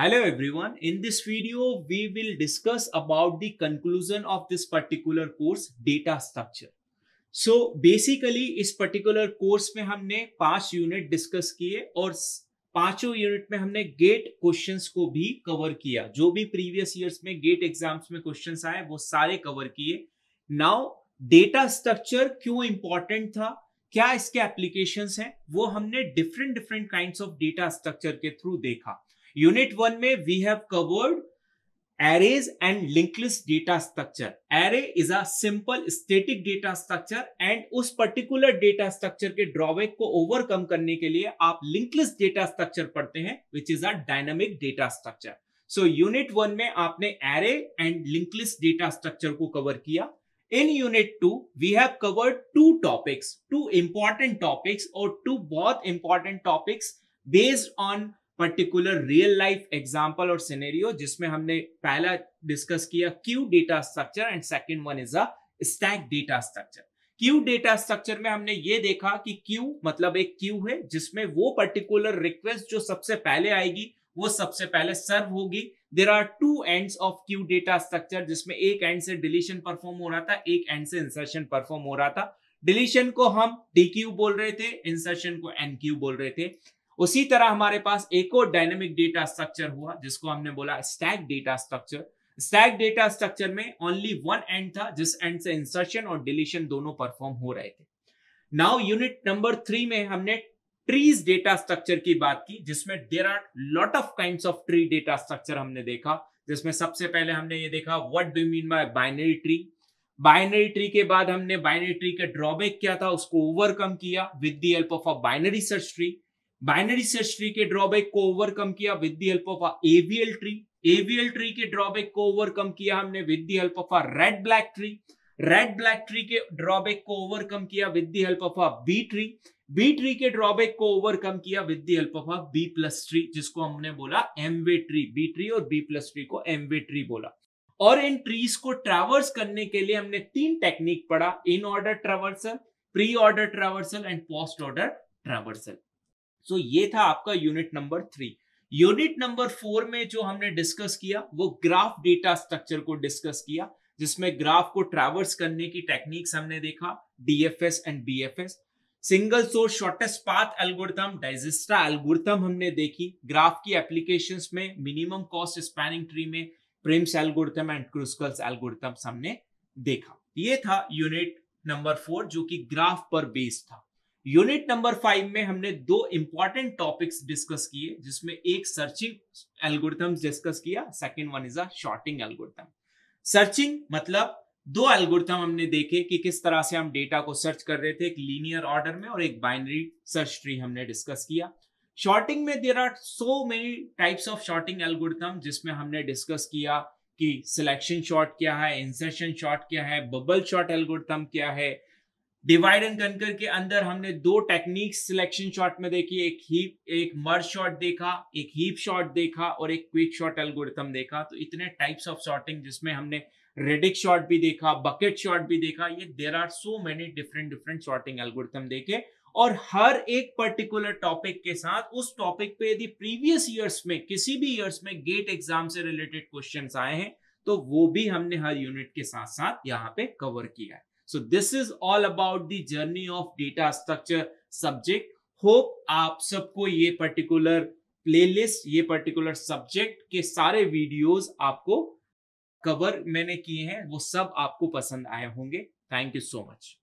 Hello everyone in this video we will discuss about the conclusion of this particular course data structure. So basically इस particular course में हमने पांच unit discuss किए और पांचों unit में हमने गेट क्वेश्चंस को भी कवर किया जो भी प्रीवियस इयर्स में गेट एग्जाम्स में क्वेश्चंस आए वो सारे कवर किए नाउ डेटा स्ट्रक्चर क्यों इंपॉर्टेंट था क्या इसके एप्लीकेशन है वो हमने different different kind of data structure के थ्रू देखा यूनिट वन में we have covered arrays and linked list data structure array is a simple static data structure and उस पर्टिकुलर डेटा स्ट्रक्चर के ड्रॉबैक को ओवरकम करने के लिए आप लिंकलिस डेटा स्ट्रक्चर पढ़ते हैं which is a dynamic data structure so unit one में आपने array and linked list data structure को कवर किया in unit two we have covered two topics two important topics और टू बहुत important topics based on particular real life example और scenario जिसमें हमने पहला डिस्कस किया queue data structure and second one is a stack data structure queue data structure में हमने ये देखा कि क्यू मतलब एक क्यू है जिसमें वो पर्टिकुलर रिक्वेस्ट जो सबसे पहले आएगी वो सबसे पहले सर्व होगी there are two end of queue data structure जिसमें एक एंड से डिलीशन परफॉर्म हो रहा था एक एंड से इंसर्शन परफॉर्म हो रहा था डिलीशन को हम डी क्यू बोल रहे थे इंसर्शन को एन क्यू बोल रहे थे उसी तरह हमारे पास एक और डायनेमिक डेटा स्ट्रक्चर हुआ जिसको हमने बोला stack data structure stack data structure में ओनली वन एंड था जिस एंड से इंसर्शन और डिलीशन दोनों परफॉर्म हो रहे थे नाउ यूनिट नंबर थ्री में हमने ट्रीज डेटा स्ट्रक्चर की बात की जिसमें there are lot of kind of tree data structure हमने देखा जिसमें सबसे पहले हमने ये देखा what do mean by binary tree binary tree के बाद हमने बाइनरी ट्री का ड्रॉबैक क्या था उसको ओवरकम किया with the help of a binary search tree binary search tree के ड्रॉबैक को ओवरकम किया with the help of AVL tree AVL tree के ड्रॉबैक को ओवरकम किया हमने with the help of red black tree red black tree के drawback को overcome किया with the help of B tree B tree के drawback को overcome किया with the help of B plus tree जिसको हमने बोला M way tree B tree और बी प्लस ट्री को एम वे ट्री बोला और इन ट्रीज को ट्रावर्स करने के लिए हमने तीन टेक्निक पढ़ा in order traversal pre order traversal and post order traversal so so, ये था आपका unit number three unit number four में जो हमने डिस्कस किया वो ग्राफ डेटा स्ट्रक्चर को डिस्कस किया जिसमें ग्राफ को ट्रैवर्स करने की टेक्निक्स हमने देखा DFS and BFS single source shortest path algorithm Dijkstra algorithm हमने देखी ग्राफ की एप्लीकेशंस में मिनिमम कॉस्ट स्पैनिंग ट्री में Prim's algorithm and Kruskal's algorithm हमने देखा ये था यूनिट नंबर फोर जो कि ग्राफ पर बेस्ड था यूनिट नंबर फाइव में हमने दो इंपॉर्टेंट टॉपिक्स डिस्कस किए जिसमें एक सर्चिंग एल्गोरिथम डिस्कस किया second one is a sorting algorithm searching मतलब दो एल्गोरिथम हमने देखे कि किस तरह से हम डेटा को सर्च कर रहे थे एक लीनियर ऑर्डर में और एक बाइनरी सर्च ट्री हमने डिस्कस किया शॉर्टिंग में there are so many types of sorting algorithm जिसमें हमने डिस्कस किया कि सिलेक्शन शॉर्ट क्या है इंसर्शन शॉर्ट क्या है बबल शॉर्ट एल्गोरिथम क्या है डिवाइड एंड कंकर के अंदर हमने दो टेक्निक सिलेक्शन शॉट में देखी एक हीप एक मर्ज शॉट देखा एक हीप शॉट देखा और एक क्विक शॉट एल्गोरिथम देखा तो इतने टाइप्स ऑफ शॉटिंग जिसमें हमने रेडिक शॉट भी देखा बकेट शॉट भी देखा ये there are so many different different sorting algorithm देखे और हर एक पर्टिकुलर टॉपिक के साथ उस टॉपिक पे यदि प्रीवियस ईयर्स में किसी भी ईयर्स में गेट एग्जाम से रिलेटेड क्वेश्चंस आए हैं तो वो भी हमने हर यूनिट के साथ साथ यहाँ पे कवर किया है so this is all about the journey of data structure subject hope आप सबको ये पर्टिकुलर प्लेलिस्ट ये पर्टिकुलर सब्जेक्ट के सारे वीडियोस आपको कवर मैंने किए हैं वो सब आपको पसंद आए होंगे थैंक यू सो मच